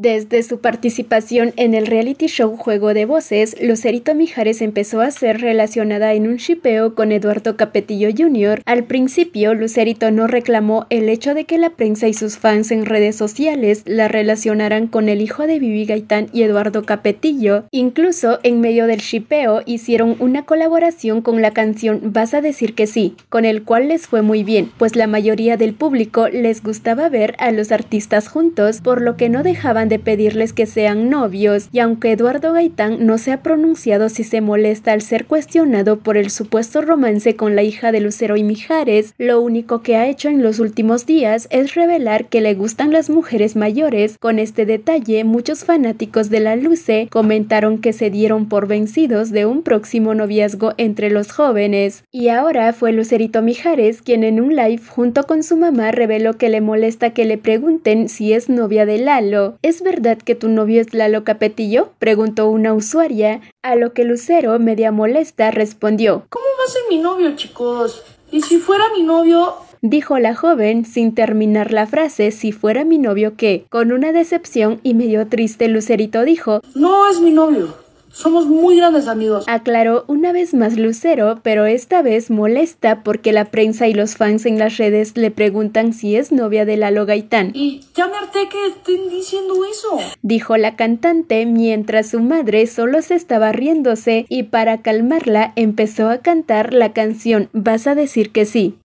Desde su participación en el reality show Juego de Voces, Lucerito Mijares empezó a ser relacionada en un chipeo con Eduardo Capetillo Jr. Al principio, Lucerito no reclamó el hecho de que la prensa y sus fans en redes sociales la relacionaran con el hijo de Vivi Gaitán y Eduardo Capetillo. Incluso, en medio del chipeo, hicieron una colaboración con la canción Vas a decir que sí, con el cual les fue muy bien, pues la mayoría del público les gustaba ver a los artistas juntos, por lo que no dejaban de pedirles que sean novios y aunque Eduardo Gaitán no se ha pronunciado si se molesta al ser cuestionado por el supuesto romance con la hija de Lucero y Mijares, lo único que ha hecho en los últimos días es revelar que le gustan las mujeres mayores. Con este detalle, muchos fanáticos de la Luce comentaron que se dieron por vencidos de un próximo noviazgo entre los jóvenes. Y ahora fue Lucerito Mijares quien en un live junto con su mamá reveló que le molesta que le pregunten si es novia de Lalo. Es ¿Es verdad que tu novio es la loca Petillo? preguntó una usuaria, a lo que Lucero, media molesta, respondió. ¿Cómo va a ser mi novio, chicos? Y si fuera mi novio, dijo la joven sin terminar la frase si fuera mi novio que, con una decepción y medio triste, Lucerito dijo No es mi novio. Somos muy grandes amigos. Aclaró una vez más Lucero, pero esta vez molesta porque la prensa y los fans en las redes le preguntan si es novia de Lalo Gaitán. Y ya me harté que estén diciendo dijo la cantante mientras su madre solo se estaba riéndose y para calmarla empezó a cantar la canción Vas a decir que sí.